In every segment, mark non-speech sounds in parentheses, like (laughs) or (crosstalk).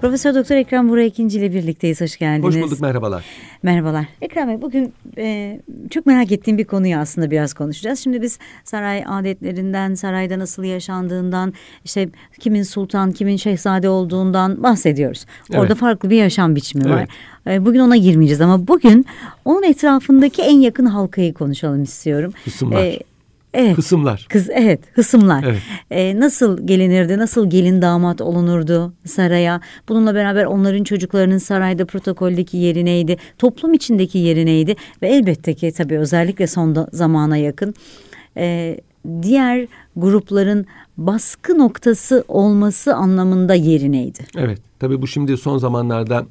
Profesör Doktor Ekrem Buray ikinci ile birlikteyiz. Hoş geldiniz. Hoş bulduk merhabalar. Merhabalar. Ekrem Bey bugün e, çok merak ettiğim bir konuyu aslında biraz konuşacağız. Şimdi biz saray adetlerinden, sarayda nasıl yaşandığından, işte kimin sultan, kimin şehzade olduğundan bahsediyoruz. Orada farklı bir yaşam biçimi evet. var. E, bugün ona girmeyeceğiz ama bugün onun etrafındaki en yakın halkayı konuşalım istiyorum. Hüsumlar. E, Evet. Kısımlar. Kız evet, hısımlar. Evet. Ee, nasıl gelinirdi? Nasıl gelin damat olunurdu saraya? Bununla beraber onların çocuklarının sarayda protokoldeki yeri neydi? Toplum içindeki yeri neydi? Ve elbette ki tabii özellikle son da, zamana yakın e, diğer grupların baskı noktası olması anlamında yeri neydi? Evet. Tabii bu şimdi son zamanlarda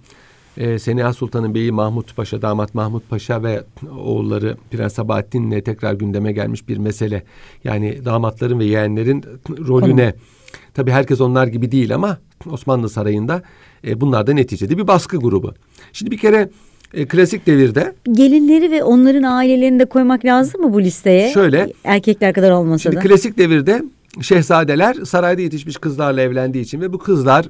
e, Seniha Sultan'ın beyi Mahmut Paşa, damat Mahmut Paşa ve oğulları Prens Sabahattin'le tekrar gündeme gelmiş bir mesele. Yani damatların ve yeğenlerin rolüne. Tamam. Tabii herkes onlar gibi değil ama Osmanlı Sarayı'nda e, bunlar da neticede bir baskı grubu. Şimdi bir kere e, klasik devirde... Gelinleri ve onların ailelerini de koymak lazım mı bu listeye? Şöyle... Erkekler kadar olmasa şimdi da. Şimdi klasik devirde şehzadeler sarayda yetişmiş kızlarla evlendiği için ve bu kızlar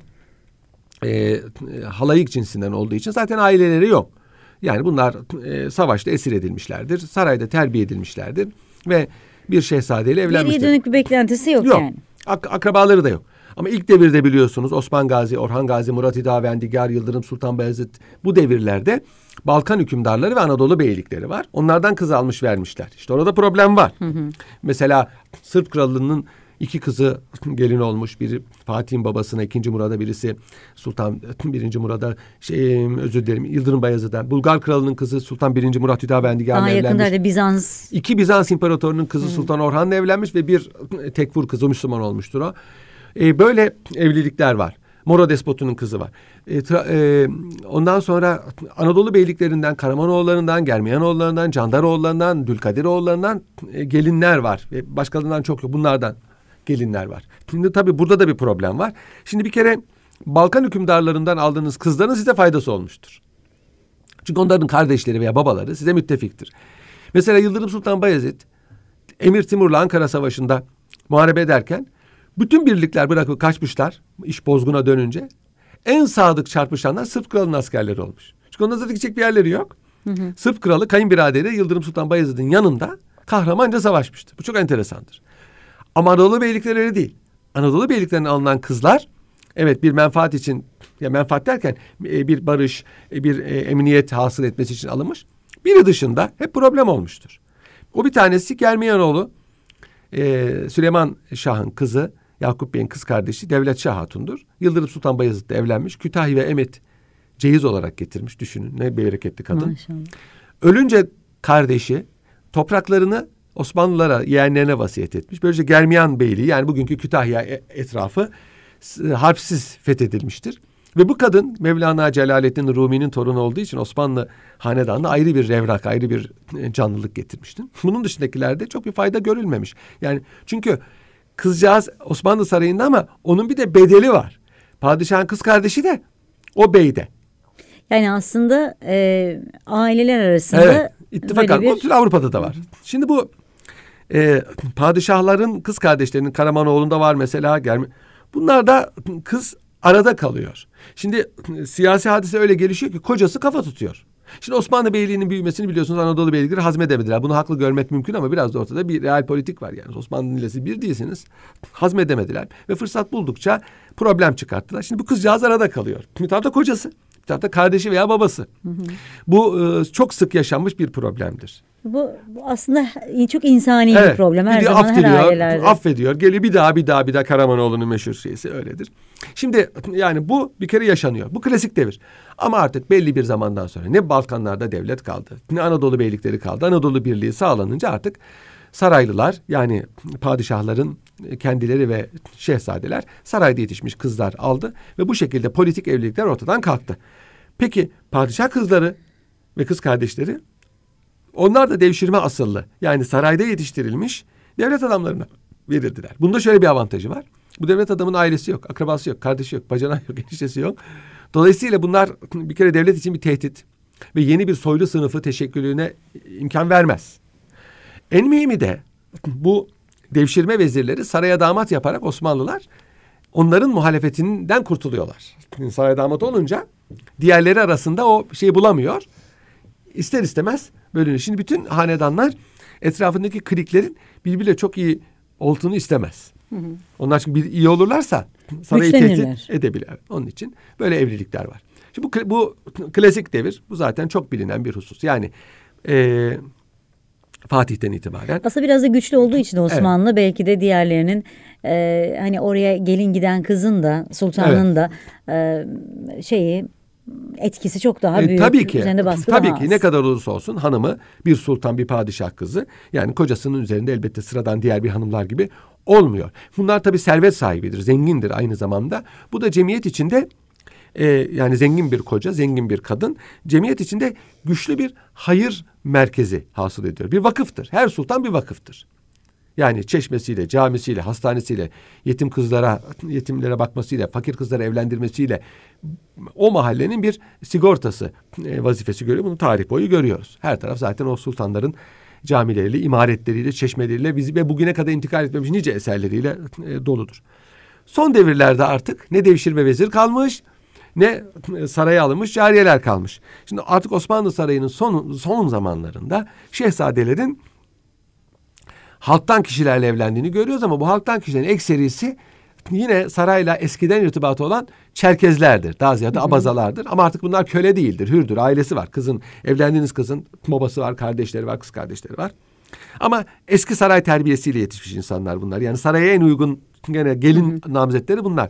e, halayık cinsinden olduğu için zaten aileleri yok. Yani bunlar e, savaşta esir edilmişlerdir. Sarayda terbiye edilmişlerdir. Ve bir şehzadeyle evlenmiştir. Geriye dönük bir beklentisi yok, yok. yani. Ak- akrabaları da yok. Ama ilk devirde biliyorsunuz Osman Gazi, Orhan Gazi, Murat İdavendi, Digar Yıldırım, Sultan Bayezid bu devirlerde Balkan hükümdarları ve Anadolu beylikleri var. Onlardan kız almış vermişler. İşte orada problem var. Hı hı. Mesela Sırp kralının iki kızı gelin olmuş. Biri Fatih'in babasına, ikinci Murad'a birisi Sultan (laughs) birinci Murad'a şey, özür dilerim Yıldırım Bayezid'den. Bulgar kralının kızı Sultan birinci Murat Hüdavendigar'la evlenmiş. yakında da Bizans. İki Bizans imparatorunun kızı hmm. Sultan Orhan'la evlenmiş ve bir e, tekfur kızı Müslüman olmuştur o. E, böyle evlilikler var. Moro Despotu'nun kızı var. E, tra, e, ondan sonra Anadolu beyliklerinden, Karamanoğullarından, Germiyanoğullarından, Candaroğullarından, Dülkadiroğullarından e, gelinler var. E, başkalarından çok yok. Bunlardan gelinler var. Şimdi tabii burada da bir problem var. Şimdi bir kere Balkan hükümdarlarından aldığınız kızların size faydası olmuştur. Çünkü onların kardeşleri veya babaları size müttefiktir. Mesela Yıldırım Sultan Bayezid Emir Timur'la Ankara Savaşı'nda muharebe ederken bütün birlikler bırakıp kaçmışlar iş bozguna dönünce. En sadık çarpışanlar Sırp kralının askerleri olmuş. Çünkü ondan zaten gidecek bir yerleri yok. Hı hı. Sırp kralı kayınbiraderi Yıldırım Sultan Bayezid'in yanında kahramanca savaşmıştı. Bu çok enteresandır. Ama Anadolu beylikleri öyle değil. Anadolu beyliklerinden alınan kızlar evet bir menfaat için ya menfaat derken e, bir barış, e, bir e, emniyet hasıl etmesi için alınmış. Biri dışında hep problem olmuştur. O bir tanesi Germiyanoğlu Süleyman Şah'ın kızı Yakup Bey'in kız kardeşi Devlet Şah Hatun'dur. Yıldırım Sultan Bayezid'le evlenmiş. Kütahya ve Emet ceyiz olarak getirmiş. Düşünün ne bereketli kadın. Maşallah. Ölünce kardeşi topraklarını Osmanlılara, yeğenlerine vasiyet etmiş. Böylece Germiyan Beyliği yani bugünkü Kütahya e, etrafı e, harpsiz fethedilmiştir. Ve bu kadın Mevlana Celaleddin Rumi'nin torunu olduğu için Osmanlı hanedanına ayrı bir revrak, ayrı bir e, canlılık getirmiştir (laughs) Bunun dışındakilerde çok bir fayda görülmemiş. Yani çünkü kızcağız Osmanlı sarayında ama onun bir de bedeli var. Padişahın kız kardeşi de o beyde. Yani aslında e, aileler arasında evet, ittifak bir... Avrupa'da da var. Şimdi bu e, padişahların kız kardeşlerinin Karamanoğlu'nda var mesela. Bunlar da kız arada kalıyor. Şimdi ıı, siyasi hadise öyle gelişiyor ki kocası kafa tutuyor. Şimdi Osmanlı Beyliği'nin büyümesini biliyorsunuz Anadolu Beylikleri hazmedemediler. Bunu haklı görmek mümkün ama biraz da ortada bir real politik var yani. Osmanlı nilesi bir değilsiniz. Hazmedemediler ve fırsat buldukça problem çıkarttılar. Şimdi bu kızcağız arada kalıyor. Bir tarafta kocası tarafta kardeşi veya babası. Hı hı. Bu e, çok sık yaşanmış bir problemdir. Bu, bu aslında çok insani evet, bir problem. Her zaman affediyor, her ailelerde. Affediyor. Geliyor bir daha bir daha bir daha Karamanoğlu'nun meşhur şeysi öyledir. Şimdi yani bu bir kere yaşanıyor. Bu klasik devir. Ama artık belli bir zamandan sonra ne Balkanlarda devlet kaldı ne Anadolu beylikleri kaldı. Anadolu Birliği sağlanınca artık saraylılar yani padişahların kendileri ve şehzadeler sarayda yetişmiş kızlar aldı ve bu şekilde politik evlilikler ortadan kalktı. Peki padişah kızları ve kız kardeşleri onlar da devşirme asıllı yani sarayda yetiştirilmiş devlet adamlarına verildiler. Bunda şöyle bir avantajı var. Bu devlet adamın ailesi yok, akrabası yok, kardeşi yok, bacana yok, (laughs) eniştesi yok. Dolayısıyla bunlar bir kere devlet için bir tehdit ve yeni bir soylu sınıfı teşekkülüne imkan vermez. En mühimi de bu devşirme vezirleri saraya damat yaparak Osmanlılar onların muhalefetinden kurtuluyorlar. Saraya damat olunca diğerleri arasında o şeyi bulamıyor. İster istemez bölünüyor. Şimdi bütün hanedanlar etrafındaki kliklerin birbiriyle çok iyi olduğunu istemez. Hı hı. Onlar çünkü bir iyi olurlarsa sarayı tehdit edebilir. Onun için böyle evlilikler var. Şimdi bu, bu klasik devir. Bu zaten çok bilinen bir husus. Yani e, Fatih'ten itibaren. Aslında biraz da güçlü olduğu için Osmanlı evet. belki de diğerlerinin e, hani oraya gelin giden kızın da sultanın evet. da e, şeyi etkisi çok daha e, büyük. E, tabii ki. Üzerinde baskı tabii ki az. ne kadar olursa olsun hanımı bir sultan bir padişah kızı yani kocasının üzerinde elbette sıradan diğer bir hanımlar gibi olmuyor. Bunlar tabii servet sahibidir, zengindir aynı zamanda. Bu da cemiyet içinde e, yani zengin bir koca, zengin bir kadın cemiyet içinde güçlü bir hayır merkezi hasıl ediyor. Bir vakıftır. Her sultan bir vakıftır. Yani çeşmesiyle, camisiyle, hastanesiyle, yetim kızlara, yetimlere bakmasıyla, fakir kızlara evlendirmesiyle o mahallenin bir sigortası e, vazifesi görüyor. Bunu tarih boyu görüyoruz. Her taraf zaten o sultanların camileriyle, imaretleriyle, çeşmeleriyle bizi ve bugüne kadar intikal etmemiş nice eserleriyle e, doludur. Son devirlerde artık ne devşirme vezir kalmış ne e, saraya alınmış cariyeler kalmış. Şimdi artık Osmanlı Sarayı'nın son, son zamanlarında şehzadelerin halktan kişilerle evlendiğini görüyoruz ama bu halktan kişilerin ekserisi yine sarayla eskiden irtibatı olan Çerkezlerdir. Daha ziyade abazalardır. Ama artık bunlar köle değildir. Hürdür. Ailesi var. Kızın, evlendiğiniz kızın babası var, kardeşleri var, kız kardeşleri var. Ama eski saray terbiyesiyle yetişmiş insanlar bunlar. Yani saraya en uygun gene gelin namzetleri bunlar.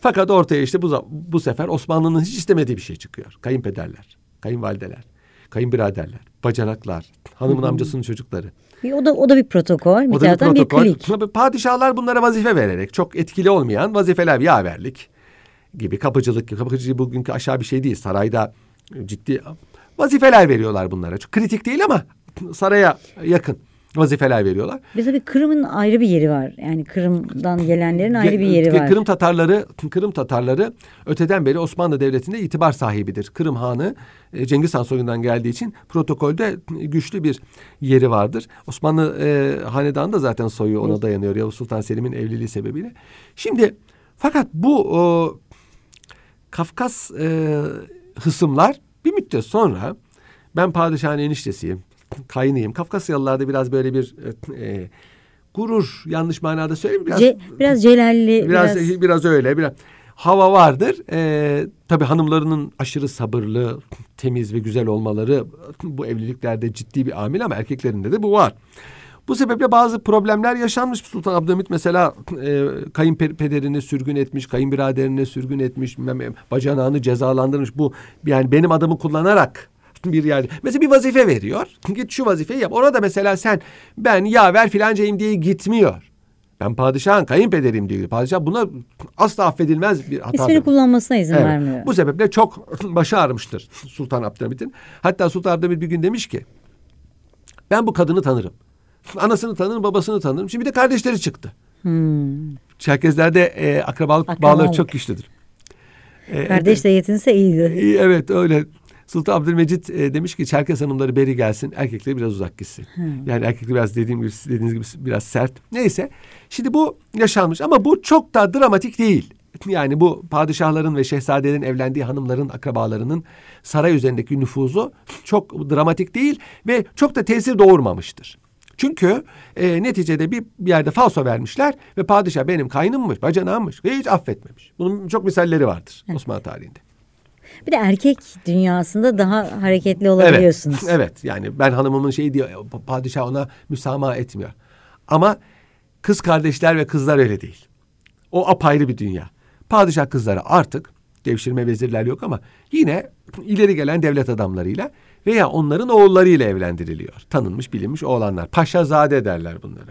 Fakat ortaya işte bu, bu sefer Osmanlı'nın hiç istemediği bir şey çıkıyor. Kayınpederler, kayınvalideler, kayınbiraderler, bacanaklar, hanımın amcasının çocukları o da o da bir protokol. Bir o da bir protokol. Bir Padişahlar bunlara vazife vererek çok etkili olmayan vazifeler yaverlik gibi kapıcılık gibi. Kapıcılık bugünkü aşağı bir şey değil. Sarayda ciddi vazifeler veriyorlar bunlara. Çok kritik değil ama saraya yakın vazifeler veriyorlar. Ve tabii Kırım'ın ayrı bir yeri var. Yani Kırım'dan gelenlerin ayrı bir yeri var. Kırım Tatarları Kırım Tatarları öteden beri Osmanlı Devleti'nde itibar sahibidir. Kırım Hanı e, Cengiz Han soyundan geldiği için protokolde e, güçlü bir yeri vardır. Osmanlı e, hanedanı da zaten soyu ona dayanıyor Yavuz Sultan Selim'in evliliği sebebiyle. Şimdi fakat bu o, Kafkas e, hısımlar bir müddet sonra ben padişahın eniştesiyim kaynıyım. Kafkasyalılarda biraz böyle bir e, e, gurur yanlış manada söyleyeyim biraz Ce, biraz celalli biraz biraz, biraz öyle biraz hava vardır. Ee, tabii hanımlarının aşırı sabırlı, temiz ve güzel olmaları bu evliliklerde ciddi bir amil ama erkeklerinde de bu var. Bu sebeple bazı problemler yaşanmış. Sultan Abdülhamit mesela e, kayınpederine sürgün etmiş, kayınbiraderini sürgün etmiş, bacanağını cezalandırmış. Bu yani benim adımı kullanarak bir yerde. Mesela bir vazife veriyor. Git şu vazifeyi yap. Ona da mesela sen ben ya yaver filancayım diye gitmiyor. Ben padişahın kayınpederim diyor. Padişah buna asla affedilmez bir hata. İsmini kullanmasına izin evet. vermiyor. Bu sebeple çok (clears throat) başı ağrımıştır Sultan Abdülhamit'in. Hatta Sultan Abdülhamit bir gün demiş ki ben bu kadını tanırım. Anasını tanırım, babasını tanırım. Şimdi de kardeşleri çıktı. Hmm. Çerkezlerde e, akrabalık, akrabalık bağları çok güçlüdür. E, Kardeş e, de yetinse iyiydi. E, evet öyle Sultan Abdülmecit e, demiş ki Çerkes hanımları beri gelsin, erkekleri biraz uzak gitsin. Hmm. Yani erkekleri biraz dediğim gibi dediğiniz gibi biraz sert. Neyse. Şimdi bu yaşanmış ama bu çok da dramatik değil. Yani bu padişahların ve şehzadelerin evlendiği hanımların akrabalarının saray üzerindeki nüfuzu çok dramatik değil ve çok da tesir doğurmamıştır. Çünkü e, neticede bir yerde falso vermişler ve padişah benim kaynımmış, bacanağımmış ve hiç affetmemiş. Bunun çok misalleri vardır Osmanlı tarihinde. Bir de erkek dünyasında daha hareketli olabiliyorsunuz. Evet, evet yani ben hanımımın şeyi diyor padişah ona müsamaha etmiyor. Ama kız kardeşler ve kızlar öyle değil. O apayrı bir dünya. Padişah kızları artık devşirme vezirler yok ama yine ileri gelen devlet adamlarıyla veya onların oğullarıyla evlendiriliyor. Tanınmış bilinmiş oğlanlar. Paşazade derler bunları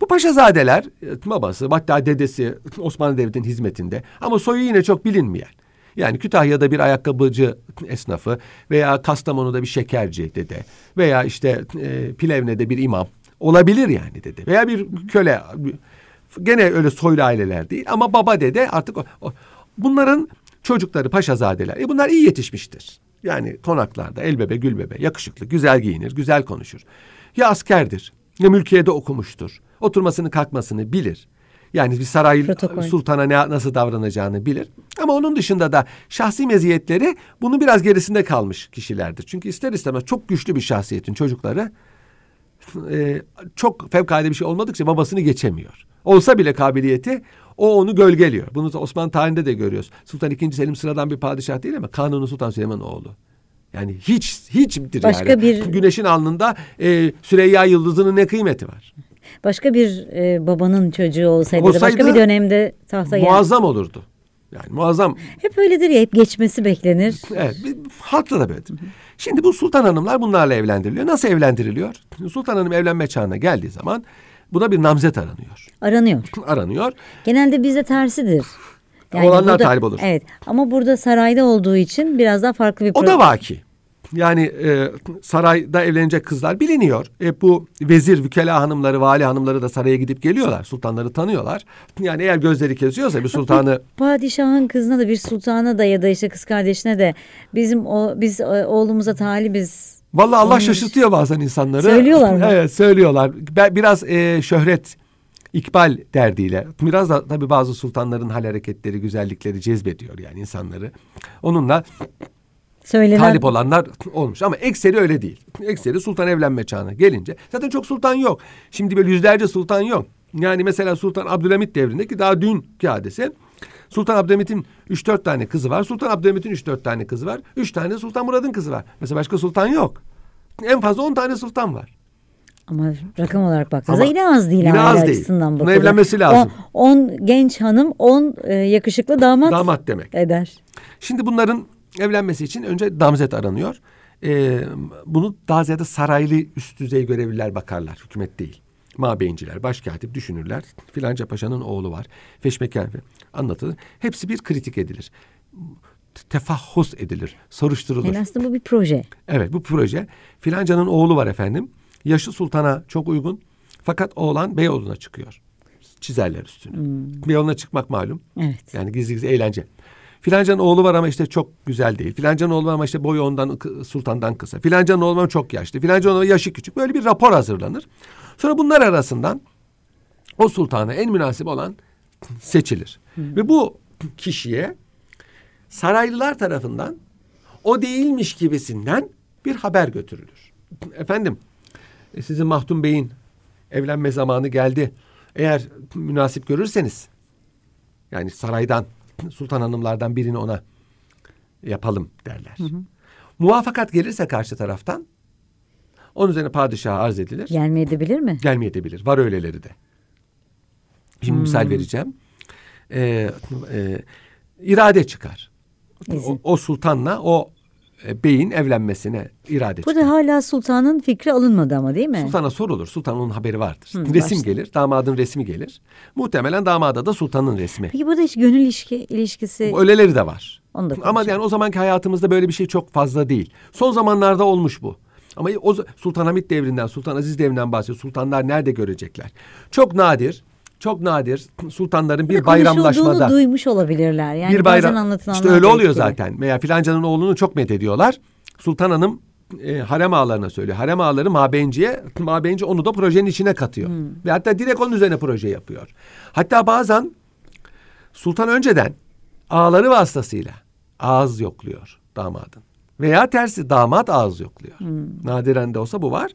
Bu paşazadeler babası hatta dedesi Osmanlı Devleti'nin hizmetinde ama soyu yine çok bilinmeyen. Yani Kütahya'da bir ayakkabıcı esnafı veya Kastamonu'da bir şekerci dede veya işte e, Pilevne'de bir imam olabilir yani dede veya bir köle gene öyle soylu aileler değil ama baba dede artık o, o, bunların çocukları paşazadeler. E bunlar iyi yetişmiştir. Yani konaklarda elbebe gülbebe yakışıklı, güzel giyinir, güzel konuşur. Ya askerdir, ya mülkiyede okumuştur. Oturmasını kalkmasını bilir. Yani bir saray Protokol. sultana ne, nasıl davranacağını bilir. Ama onun dışında da şahsi meziyetleri bunun biraz gerisinde kalmış kişilerdir. Çünkü ister istemez çok güçlü bir şahsiyetin çocukları e, çok fevkalade bir şey olmadıkça babasını geçemiyor. Olsa bile kabiliyeti o onu gölgeliyor. Bunu da Osmanlı tarihinde de görüyoruz. Sultan II. Selim sıradan bir padişah değil ama Kanuni Sultan Süleyman oğlu. Yani hiç hiçtir Başka yani. Bir... Güneşin alnında e, Süreyya yıldızının ne kıymeti var? başka bir e, babanın çocuğu olsaydı, olsaydı başka bir dönemde tahta muazzam yer... olurdu. Yani muazzam. Hep öyledir ya hep geçmesi beklenir. Evet halkta da böyle. Şimdi bu sultan hanımlar bunlarla evlendiriliyor. Nasıl evlendiriliyor? Sultan hanım evlenme çağına geldiği zaman buna bir namzet aranıyor. Aranıyor. (laughs) aranıyor. Genelde bizde tersidir. Yani Olanlar burada, talip olur. Evet ama burada sarayda olduğu için biraz daha farklı bir... O da vaki. Yani e, sarayda evlenecek kızlar biliniyor. E, bu vezir, vükela hanımları, vali hanımları da saraya gidip geliyorlar. Sultanları tanıyorlar. Yani eğer gözleri kesiyorsa bir sultanı... Padişahın kızına da bir sultana da ya da işte kız kardeşine de bizim o, biz e, oğlumuza talibiz. Vallahi Allah Olmuş. şaşırtıyor bazen insanları. Söylüyorlar mı? evet söylüyorlar. Biraz e, şöhret İkbal derdiyle. Biraz da tabii bazı sultanların hal hareketleri, güzellikleri cezbediyor yani insanları. Onunla Söylenen... talip olanlar olmuş. Ama ekseri öyle değil. Ekseri sultan evlenme çağına gelince zaten çok sultan yok. Şimdi böyle yüzlerce sultan yok. Yani mesela Sultan Abdülhamit devrindeki daha dün hadise. Sultan Abdülhamit'in üç dört tane kızı var. Sultan Abdülhamit'in üç dört tane kızı var. Üç tane Sultan Murad'ın kızı var. Mesela başka sultan yok. En fazla on tane sultan var. Ama rakam olarak baktığınızda yine az değil. Yine az değil. Buna evlenmesi lazım. 10 genç hanım, on e, yakışıklı damat, damat demek. eder. Şimdi bunların Evlenmesi için önce damzet aranıyor. Ee, bunu daha ziyade saraylı üst düzey görevliler bakarlar. Hükümet değil. Mabeyinciler, başkatip düşünürler. Filanca paşanın oğlu var. Feşmekan anlatılır. Hepsi bir kritik edilir tefahhus edilir, soruşturulur. Yani aslında bu bir proje. Evet bu proje. Filancanın oğlu var efendim. Yaşı sultana çok uygun. Fakat oğlan Beyoğlu'na çıkıyor. Çizerler üstünü. Hmm. Beyoğlu'na çıkmak malum. Evet. Yani gizli gizli eğlence. Filancanın oğlu var ama işte çok güzel değil. Filancanın oğlu var ama işte boyu ondan sultandan kısa. Filancanın oğlu var ama çok yaşlı. Filancanın oğlu yaşı küçük. Böyle bir rapor hazırlanır. Sonra bunlar arasından o sultana en münasip olan seçilir. Hı. Hmm. Ve bu kişiye saraylılar tarafından o değilmiş gibisinden bir haber götürülür. Efendim e, sizin Mahdum Bey'in evlenme zamanı geldi. Eğer münasip görürseniz yani saraydan sultan hanımlardan birini ona yapalım derler. Hı hı. Muvafakat gelirse karşı taraftan onun üzerine padişaha arz edilir. Gelmeye edebilir mi? Gelmeye edebilir. Var öyleleri de. Şimdi hmm. misal vereceğim. Ee, e, irade çıkar. O, o sultanla o e, beyin evlenmesine irade Bu da hala sultanın fikri alınmadı ama değil mi? Sultana sorulur. Sultanın haberi vardır. Hı, resim başladım. gelir. Damadın resmi gelir. Muhtemelen damada da sultanın resmi. Peki burada hiç gönül ilişki, ilişkisi... Öleleri de var. Onu da ama yani o zamanki hayatımızda böyle bir şey çok fazla değil. Son zamanlarda olmuş bu. Ama o Sultan Hamit devrinden, Sultan Aziz devrinden bahsediyor. Sultanlar nerede görecekler? Çok nadir çok nadir (clears throat) sultanların bir bayramlaşmada duymuş olabilirler. Yani bir bayram, bazen İşte öyle oluyor etkili. zaten. Veya filancanın oğlunu çok methediyorlar. Sultan Hanım e, harem ağalarına söylüyor. Harem ağaları mabenciye, (clears throat) mabenci onu da projenin içine katıyor. Hmm. Ve hatta direkt onun üzerine proje yapıyor. Hatta bazen sultan önceden ağları vasıtasıyla ağız yokluyor damadın. Veya tersi damat ağız yokluyor. Hmm. Nadiren de olsa bu var.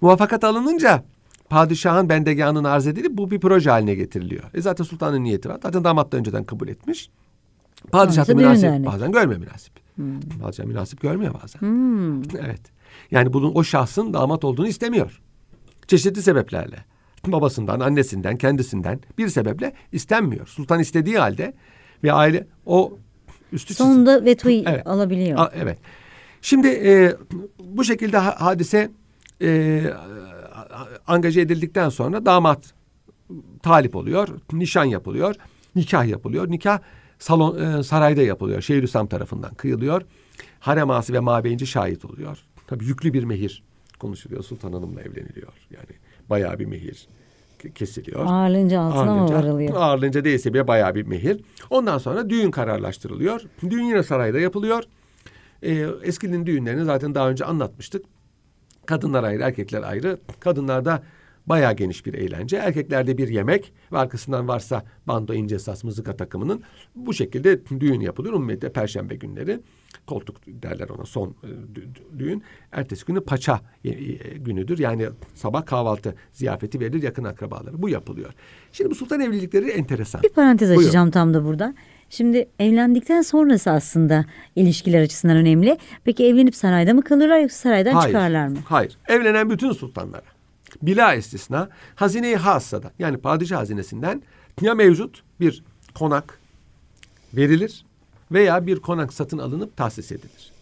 Muvaffakat alınınca padişahın bendeganını arz edilip bu bir proje haline getiriliyor. E zaten sultanın niyeti var. Zaten damat da önceden kabul etmiş. Padişah da münasip yani. bazen görmüyor münasip. Hmm. Padişah münasip görmüyor bazen. Hmm. Evet. Yani bunun o şahsın damat olduğunu istemiyor. Çeşitli sebeplerle. Babasından, annesinden, kendisinden bir sebeple istenmiyor. Sultan istediği halde ve aile o üstü Sonunda çizim. vetoyu evet. alabiliyor. A, evet. Şimdi e, bu şekilde hadise e, angaje edildikten sonra damat talip oluyor. Nişan yapılıyor. Nikah yapılıyor. Nikah salon e, sarayda yapılıyor. Şeyhülislam tarafından kıyılıyor. Harem ağası ve mabeyinci şahit oluyor. Tabii yüklü bir mehir konuşuluyor. Sultan Hanım'la evleniliyor. Yani bayağı bir mehir kesiliyor. Ağırlınca altına mı varılıyor? Ağırlınca değilse bile bayağı bir mehir. Ondan sonra düğün kararlaştırılıyor. Düğün yine sarayda yapılıyor. Ee, eskinin düğünlerini zaten daha önce anlatmıştık. Kadınlar ayrı, erkekler ayrı. Kadınlarda bayağı geniş bir eğlence. Erkeklerde bir yemek ve arkasından varsa bando ince sas mızıka takımının bu şekilde düğün yapılır. Ümmette perşembe günleri koltuk derler ona son e, düğün. Ertesi günü paça e, günüdür. Yani sabah kahvaltı ziyafeti verilir yakın akrabaları. Bu yapılıyor. Şimdi bu sultan evlilikleri enteresan. Bir parantez açacağım Buyurun. tam da burada. Şimdi evlendikten sonrası aslında ilişkiler açısından önemli. Peki evlenip sarayda mı kalırlar yoksa saraydan hayır, çıkarlar mı? Hayır. Evlenen bütün sultanlara. Bila istisna hazineyi i hassada yani padişah hazinesinden ya mevcut bir konak verilir veya bir konak satın alınıp tahsis edilir.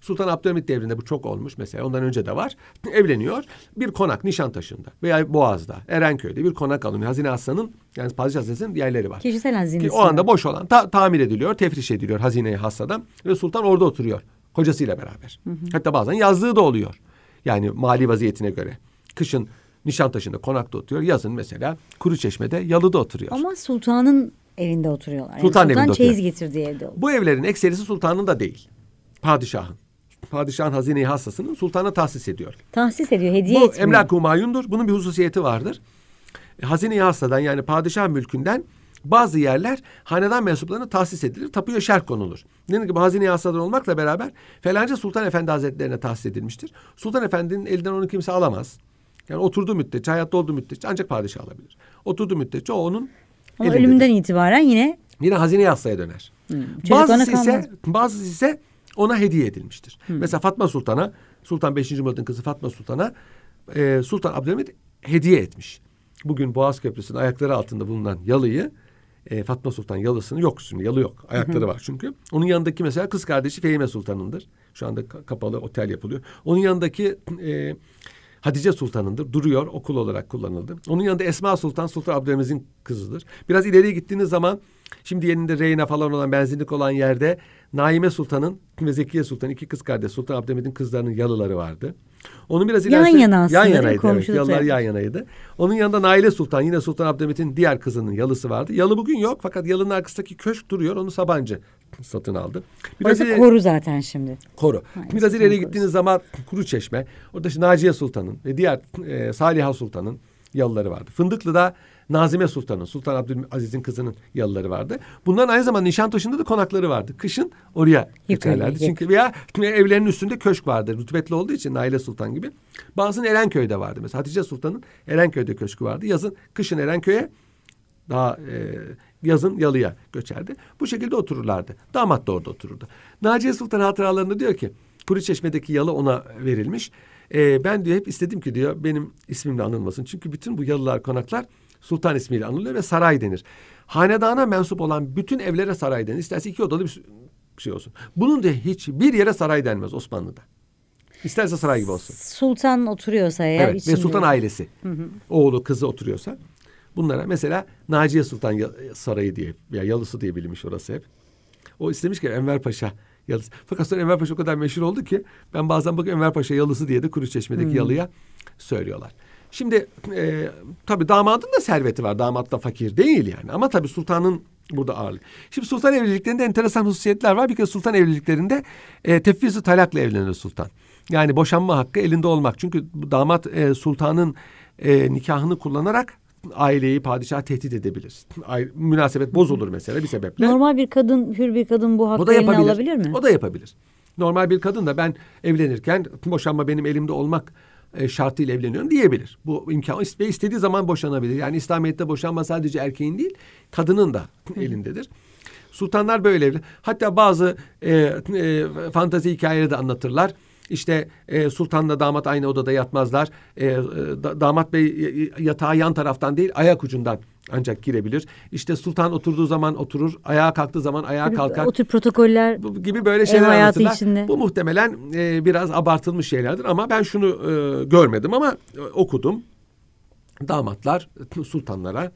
Sultan Abdülhamit devrinde bu çok olmuş mesela ondan önce de var. (laughs) Evleniyor bir konak Nişantaşı'nda veya Boğaz'da Erenköy'de bir konak alınıyor. Hazine Aslan'ın yani Padişah Hazinesi'nin yerleri var. Kişisel hazinesi. o anda boş olan ta tamir ediliyor, tefriş ediliyor hazineyi hastadan ve sultan orada oturuyor kocasıyla beraber. Hı hı. Hatta bazen yazlığı da oluyor. Yani mali vaziyetine göre. Kışın Nişantaşı'nda konakta oturuyor. Yazın mesela Kuruçeşme'de yalıda oturuyor. Ama sultanın evinde oturuyorlar. Sultan, yani sultan evinde çeyiz oturuyor. getirdiği evde oluyor. Bu evlerin ekserisi sultanın da değil. Padişahın padişahın hazine-i hassasını sultana tahsis ediyor. Tahsis ediyor, hediye Bu etmiyor. emlak humayundur. Bunun bir hususiyeti vardır. Hazine-i hassadan yani padişah mülkünden bazı yerler hanedan mensuplarına tahsis edilir, tapuya şerh konulur. Dediğim ki hazine-i hassadan olmakla beraber felanca Sultan Efendi Hazretlerine tahsis edilmiştir. Sultan Efendi'nin elinden onu kimse alamaz. Yani oturdu müddetçe, hayatta olduğu müddetçe ancak padişah alabilir. Oturdu müddetçe o onun Ama elindedir. ölümünden itibaren yine... Yine hazine-i hassaya döner. Hmm, bazısı ise, bazısı ise ona hediye edilmiştir. Hmm. Mesela Fatma Sultan'a, Sultan 5. Murad'ın kızı Fatma Sultan'a e, Sultan Abdülhamit hediye etmiş. Bugün Boğaz Köprüsü'nün ayakları altında bulunan yalıyı e, Fatma Sultan yalısını yok şimdi yalı yok. Ayakları hı hı. var çünkü. Onun yanındaki mesela kız kardeşi Fehime Sultan'ındır. Şu anda kapalı otel yapılıyor. Onun yanındaki e, Hatice Sultan'ındır. Duruyor okul olarak kullanıldı. Onun yanında Esma Sultan, Sultan Abdülhamiz'in kızıdır. Biraz ileriye gittiğiniz zaman şimdi yerinde Reyna falan olan benzinlik olan yerde Naime Sultan'ın ve Zekiye Sultan iki kız kardeş Sultan Abdülhamid'in kızlarının yalıları vardı. Onun biraz ilerisi yan yana aslında, yan yanaydı. Evet, yalılar yan yanaydı. Onun yanında Naile Sultan yine Sultan Abdülhamid'in diğer kızının yalısı vardı. Yalı bugün yok fakat yalının arkasındaki köşk duruyor. Onu Sabancı satın aldı. Biraz ileri, koru zaten şimdi. Koru. Aynen. Biraz ileriye gittiğiniz zaman Kuru Çeşme. Orada işte Naciye Sultan'ın ve diğer e, Saliha Sultan'ın yalıları vardı. Fındıklı'da Nazime Sultan'ın, Sultan Abdülaziz'in kızının yalıları vardı. Bunların aynı zamanda Nişantaşı'nda da konakları vardı. Kışın oraya geçerlerdi. Çünkü veya evlerinin üstünde köşk vardı. Rütbetli olduğu için Naile Sultan gibi. Bazısının Erenköy'de vardı. Mesela Hatice Sultan'ın Erenköy'de köşkü vardı. Yazın, kışın Erenköy'e daha e, yazın yalıya göçerdi. Bu şekilde otururlardı. Damat da orada otururdu. Naciye Sultan hatıralarında diyor ki Kuruçeşme'deki yalı ona verilmiş. Ee, ben diyor hep istedim ki diyor benim ismimle anılmasın. Çünkü bütün bu yalılar konaklar sultan ismiyle anılıyor ve saray denir. Hanedana mensup olan bütün evlere saray denir. İsterse iki odalı bir şey olsun. Bunun da hiçbir yere saray denmez Osmanlı'da. İsterse saray gibi olsun. Sultan oturuyorsa eğer evet, içinde. Ve sultan ailesi. Hı hı. Oğlu kızı oturuyorsa. Bunlara mesela Naciye Sultan Sarayı diye ya Yalısı diye bilinmiş orası hep. O istemiş ki Enver Paşa Yalısı. Fakat sonra Enver Paşa o kadar meşhur oldu ki ben bazen bakın Enver Paşa Yalısı diye de Kuruçeşme'deki hmm. yalıya söylüyorlar. Şimdi e, tabii damadın da serveti var. Damat da fakir değil yani. Ama tabii sultanın burada ağırlık. Şimdi sultan evliliklerinde enteresan hususiyetler var. Bir kez sultan evliliklerinde e, tefvizu talakla evlenir sultan. Yani boşanma hakkı elinde olmak. Çünkü damat e, sultanın e, nikahını kullanarak aileyi padişah tehdit edebilir. münasebet bozulur mesela bir sebeple. Normal bir kadın, hür bir kadın bu hakkı o alabilir mi? O da yapabilir. Normal bir kadın da ben evlenirken boşanma benim elimde olmak e, şartıyla evleniyorum diyebilir. Bu imkan ve istediği zaman boşanabilir. Yani İslamiyet'te boşanma sadece erkeğin değil, kadının da elindedir. Sultanlar böyle evlenir. Hatta bazı e, e, fantazi hikayeleri de anlatırlar. İşte e, sultanla damat aynı odada yatmazlar. E, e da, damat bey e, e, yatağa yan taraftan değil ayak ucundan ancak girebilir. İşte sultan oturduğu zaman oturur, ayağa kalktığı zaman ayağa kalkar. O tür protokoller gibi böyle şeyler anlatırlar. Içinde. Bu muhtemelen e, biraz abartılmış şeylerdir ama ben şunu e, görmedim ama e, okudum. Damatlar sultanlara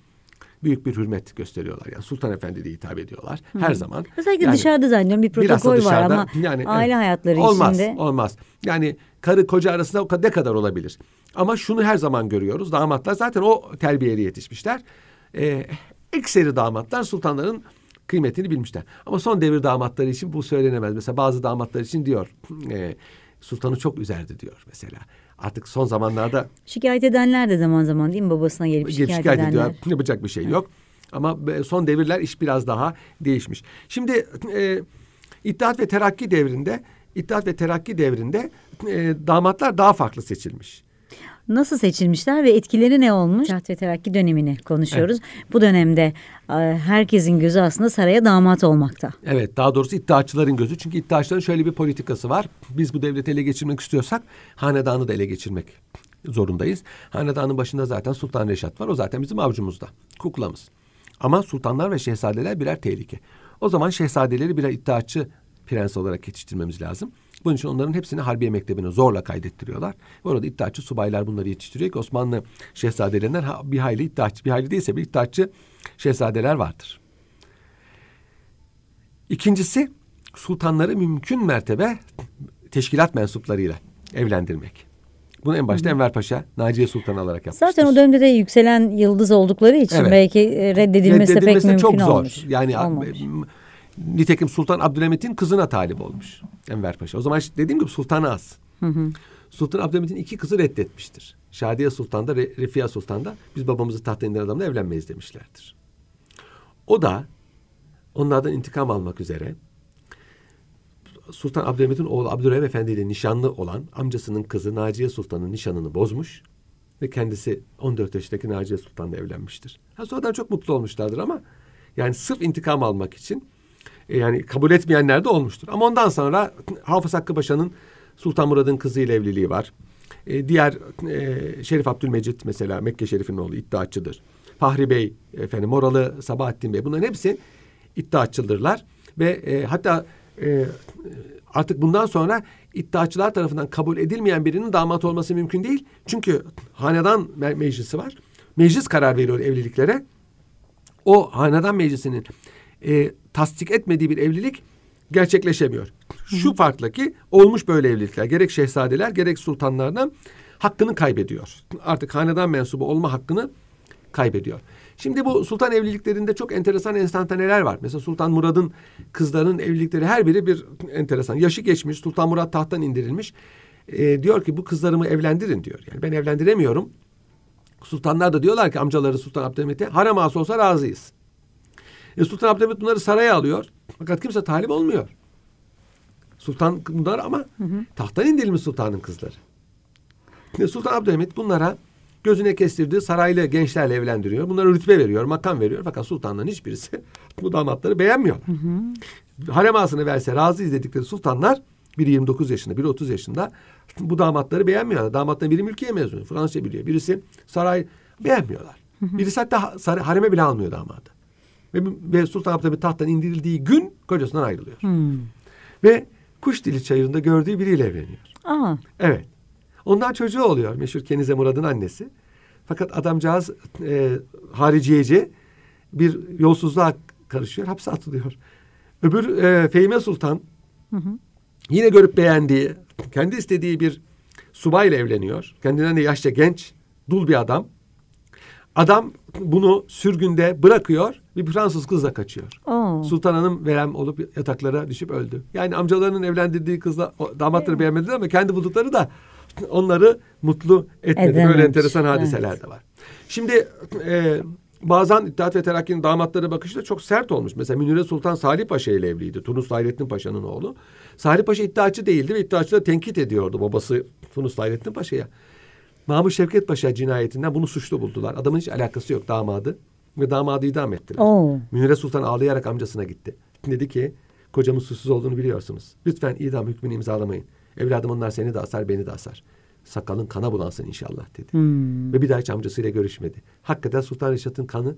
büyük bir hürmet gösteriyorlar. Yani Sultan Efendi diye hitap ediyorlar Hı. her zaman. Özellikle yani, dışarıda zannediyorum bir protokol dışarıda, var ama yani, aile hayatları olmaz, içinde. Olmaz, olmaz. Yani karı koca arasında o ne kadar olabilir? Ama şunu her zaman görüyoruz. Damatlar zaten o terbiyeli yetişmişler. Ee, ekseri damatlar sultanların kıymetini bilmişler. Ama son devir damatları için bu söylenemez. Mesela bazı damatlar için diyor... E, sultanı çok üzerdi diyor mesela artık son zamanlarda... Şikayet edenler de zaman zaman değil mi babasına gelip şikayet, Gelip şikayet edenler? Ediyor. Yapacak bir şey yok. Ama son devirler iş biraz daha değişmiş. Şimdi e, İttihat ve Terakki devrinde İttihat ve Terakki devrinde e, damatlar daha farklı seçilmiş nasıl seçilmişler ve etkileri ne olmuş? Taht ve Terakki dönemini konuşuyoruz. Evet. Bu dönemde e, herkesin gözü aslında saraya damat olmakta. Evet daha doğrusu iddiaçıların gözü. Çünkü iddiaçların şöyle bir politikası var. Biz bu devleti ele geçirmek istiyorsak hanedanı da ele geçirmek zorundayız. Hanedanın başında zaten Sultan Reşat var. O zaten bizim avcumuzda. Kuklamız. Ama sultanlar ve şehzadeler birer tehlike. O zaman şehzadeleri birer iddiaçı prens olarak yetiştirmemiz lazım. Bunun için onların hepsini Harbiye Mektebi'ne zorla kaydettiriyorlar. Bu arada iddiaçı subaylar bunları yetiştiriyor ki Osmanlı şehzadelerinden bir hayli iddiaçı, bir hayli değilse bir iddiaçı şehzadeler vardır. İkincisi sultanları mümkün mertebe teşkilat mensuplarıyla evlendirmek. Bunu en başta Enver Paşa, Naciye Sultan olarak yapmıştır. Zaten o dönemde de yükselen yıldız oldukları için evet. belki reddedilmesi, reddedilmesi pek mümkün çok zor. Olmuş. Yani Olmamış. Nitekim Sultan Abdülhamit'in kızına talip olmuş Enver Paşa. O zaman işte dediğim gibi Sultan az. Hı hı. Sultan Abdülhamit'in iki kızı reddetmiştir. Şadiye Sultan da Refia Sultan da biz babamızı tahta indiren adamla evlenmeyiz demişlerdir. O da onlardan intikam almak üzere Sultan Abdülhamit'in oğlu Abdurrahim Efendi ile nişanlı olan amcasının kızı Naciye Sultan'ın nişanını bozmuş ve kendisi 14 yaşındaki Naciye Sultan'la evlenmiştir. Ha, sonradan çok mutlu olmuşlardır ama yani sırf intikam almak için e, yani kabul etmeyenler de olmuştur. Ama ondan sonra Hafız Hakkı Paşa'nın Sultan Murad'ın kızıyla evliliği var. E, diğer e, Şerif Abdülmecit mesela Mekke Şerif'in oğlu iddiaçıdır. Fahri Bey, efendim Moralı, Sabahattin Bey bunların hepsi iddiaçıdırlar. Ve e, hatta e, artık bundan sonra iddiaçılar tarafından kabul edilmeyen birinin damat olması mümkün değil. Çünkü hanedan me meclisi var. Meclis karar veriyor evliliklere. O hanedan meclisinin e, tasdik etmediği bir evlilik gerçekleşemiyor. Şu Hı farkla ki olmuş böyle evlilikler gerek şehzadeler gerek sultanlardan hakkını kaybediyor. Artık hanedan mensubu olma hakkını kaybediyor. Şimdi bu sultan evliliklerinde çok enteresan enstantaneler var. Mesela Sultan Murad'ın kızlarının evlilikleri her biri bir enteresan. Yaşı geçmiş, Sultan Murad tahttan indirilmiş. Ee, diyor ki bu kızlarımı evlendirin diyor. Yani ben evlendiremiyorum. Sultanlar da diyorlar ki amcaları Sultan Abdülhamit'e haram ağası olsa razıyız. E, Sultan Abdülhamit bunları saraya alıyor. Fakat kimse talip olmuyor. Sultan bunlar ama hı hı. tahttan indirilmiş sultanın kızları. Şimdi e, Sultan Abdülhamit bunlara gözüne kestirdiği saraylı gençlerle evlendiriyor. Bunlara rütbe veriyor, makam veriyor. Fakat sultanların hiçbirisi (laughs) bu damatları beğenmiyor. Hı hı. Harem ağasını verse razı izledikleri sultanlar biri 29 yaşında, biri 30 yaşında bu damatları beğenmiyorlar. Damatların biri mülkiye mezunu, Fransızca biliyor. Birisi saray beğenmiyorlar. Hı hı. Birisi hatta sarı, hareme bile almıyor damadı. Ve, ve Sultan Abdülhamit tahttan indirildiği gün kocasından ayrılıyor. Hmm. Ve kuş dili çayırında gördüğü biriyle evleniyor. Aa. Evet. Ondan çocuğu oluyor meşhur Kenize Murad'ın annesi. Fakat adamcağız e, hariciyeci bir yolsuzluğa karışıyor. Hapse atılıyor. Öbür e, Fehime Sultan hı hı. yine görüp beğendiği, kendi istediği bir subayla evleniyor. Kendinden de yaşça genç, dul bir adam. Adam bunu sürgünde bırakıyor bir Fransız kızla kaçıyor. Oo. Sultan Hanım verem olup yataklara düşüp öldü. Yani amcalarının evlendirdiği kızla o, damatları beğenmediler ama kendi buldukları da onları mutlu etmedi. Evet. Böyle enteresan hadiseler evet. de var. Şimdi e, bazen İttihat ve Terakki'nin damatlara bakışı da çok sert olmuş. Mesela Münire Sultan Salih Paşa ile evliydi. Tunus Hayrettin Paşa'nın oğlu. Salih Paşa iddiaçı değildi ve iddiaçıları tenkit ediyordu babası Tunus Hayrettin Paşa'ya. Mahmut Şevket Paşa cinayetinden bunu suçlu buldular. Adamın hiç alakası yok damadı. Ve damadı idam ettiler. Oo. Münire Sultan ağlayarak amcasına gitti. Dedi ki kocamın suçsuz olduğunu biliyorsunuz. Lütfen idam hükmünü imzalamayın. Evladım onlar seni de asar beni de asar. Sakalın kana bulansın inşallah dedi. Hmm. Ve bir daha hiç amcasıyla görüşmedi. Hakikaten Sultan Reşat'ın kanı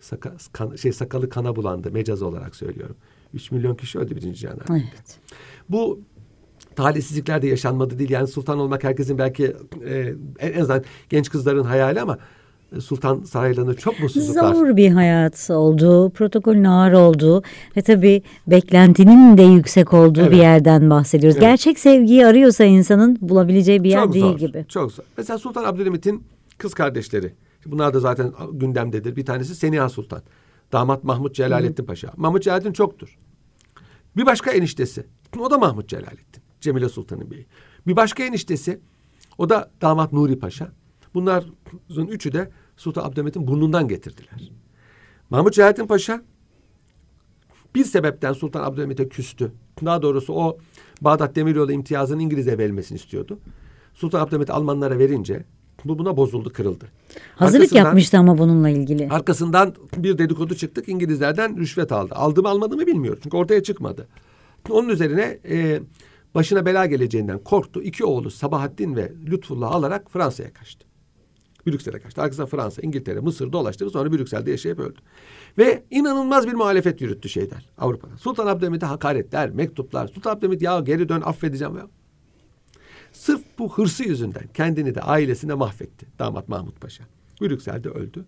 saka, kan, şey sakalı kana bulandı. Mecaz olarak söylüyorum. Üç milyon kişi öldü birinci Cihan Evet. Bu talihsizlikler de yaşanmadı değil. Yani sultan olmak herkesin belki e, en azından genç kızların hayali ama e, Sultan saraylarında çok mutsuzluklar. Zor bir hayat oldu, protokolün ağır oldu ve tabii beklentinin de yüksek olduğu evet. bir yerden bahsediyoruz. Evet. Gerçek sevgiyi arıyorsa insanın bulabileceği bir yer çok değil gibi. Çok zor. Mesela Sultan Abdülhamit'in kız kardeşleri, bunlar da zaten gündemdedir. Bir tanesi Seniha Sultan, damat Mahmut Celalettin Hı. Paşa. Mahmut Celalettin çoktur. Bir başka eniştesi, o da Mahmut Celalettin. Cemile Sultan'ın beyi. Bir başka eniştesi o da damat Nuri Paşa. Bunların üçü de Sultan Abdülhamit'in burnundan getirdiler. Mahmut Celalettin Paşa bir sebepten Sultan Abdülhamit'e küstü. Daha doğrusu o Bağdat Demiryolu imtiyazının İngiliz'e verilmesini istiyordu. Sultan Abdülhamit Almanlara verince bu buna bozuldu, kırıldı. Hazırlık arkasından, yapmıştı ama bununla ilgili. Arkasından bir dedikodu çıktık. İngilizlerden rüşvet aldı. Aldı mı almadı mı bilmiyorum Çünkü ortaya çıkmadı. Onun üzerine e, Başına bela geleceğinden korktu. İki oğlu Sabahattin ve Lütfullah alarak Fransa'ya kaçtı. Brüksel'e kaçtı. Arkasından Fransa, İngiltere, Mısır dolaştı. Sonra Brüksel'de yaşayıp öldü. Ve inanılmaz bir muhalefet yürüttü şeyden Avrupa'da. Sultan Abdülhamit'e hakaretler, mektuplar. Sultan Abdülhamit ya geri dön affedeceğim. Ya. Sırf bu hırsı yüzünden kendini de ailesine mahvetti. Damat Mahmut Paşa. Brüksel'de öldü.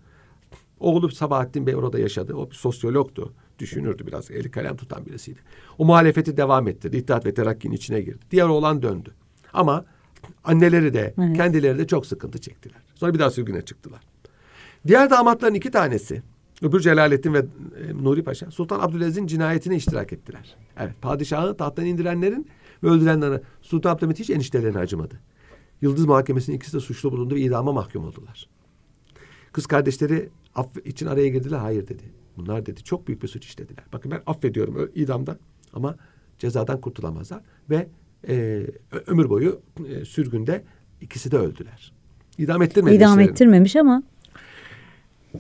Oğlu Sabahattin Bey orada yaşadı. O bir sosyologtu. Düşünürdü biraz. Eli kalem tutan birisiydi. O muhalefeti devam ettirdi. İttihat ve Terakki'nin içine girdi. Diğer oğlan döndü. Ama anneleri de evet. kendileri de çok sıkıntı çektiler. Sonra bir daha sürgüne çıktılar. Diğer damatların iki tanesi öbür Celalettin ve e, Nuri Paşa Sultan Abdülaziz'in cinayetine iştirak ettiler. Evet padişahı tahttan indirenlerin ve öldürenlerin Sultan Abdülhamit hiç eniştelerine acımadı. Yıldız Mahkemesi'nin ikisi de suçlu bulundu ve idama mahkum oldular. Kız kardeşleri Aff için araya girdiler. Hayır dedi. Bunlar dedi çok büyük bir suç işlediler. Bakın ben affediyorum idamdan ama cezadan kurtulamazlar ve e, ömür boyu e, sürgünde ikisi de öldüler. İdam ettirmemiş. İdam ettirmemiş ama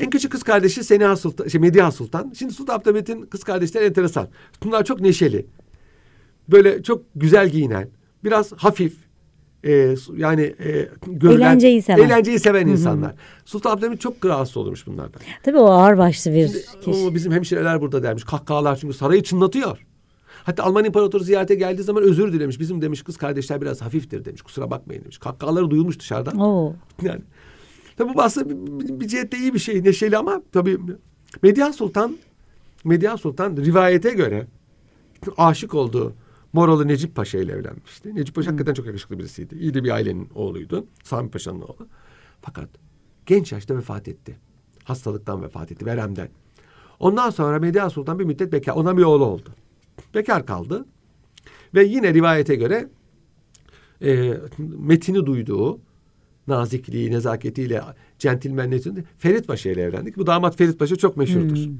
en küçük kız kardeşi Seniha Sultan, şey Mediha Sultan. Şimdi Sultan Abdülhamit'in kız kardeşleri enteresan. Bunlar çok neşeli. Böyle çok güzel giyinen, biraz hafif, e, yani e, görülen, eğlenceyi seven, eğlenceyi seven insanlar. Sultan Abdülhamit çok rahatsız olmuş bunlardan. Tabii o ağır başlı bir Şimdi, kişi. O bizim hemşireler burada dermiş. Kahkahalar çünkü sarayı çınlatıyor. Hatta Alman İmparatoru ziyarete geldiği zaman özür dilemiş. Bizim demiş kız kardeşler biraz hafiftir demiş. Kusura bakmayın demiş. Kahkahaları duyulmuş dışarıdan. Oo. (laughs) Yani tabii bu aslında bir, bir cihette iyi bir şey. Neşeli ama tabii Medya Sultan Medya Sultan rivayete göre aşık olduğu Moralı Necip Paşa ile evlenmişti. Necip Paşa hmm. hakikaten çok yakışıklı birisiydi. İyi de bir ailenin oğluydu. Sami Paşa'nın oğlu. Fakat genç yaşta vefat etti. Hastalıktan vefat etti, veremden. Ondan sonra Medya Sultan bir müddet bekar. Ona bir oğlu oldu. Bekar kaldı. Ve yine rivayete göre e, metini duyduğu nazikliği, nezaketiyle centilmenliği Ferit Paşa ile evlendik. Bu damat Ferit Paşa çok meşhurdur. Hmm.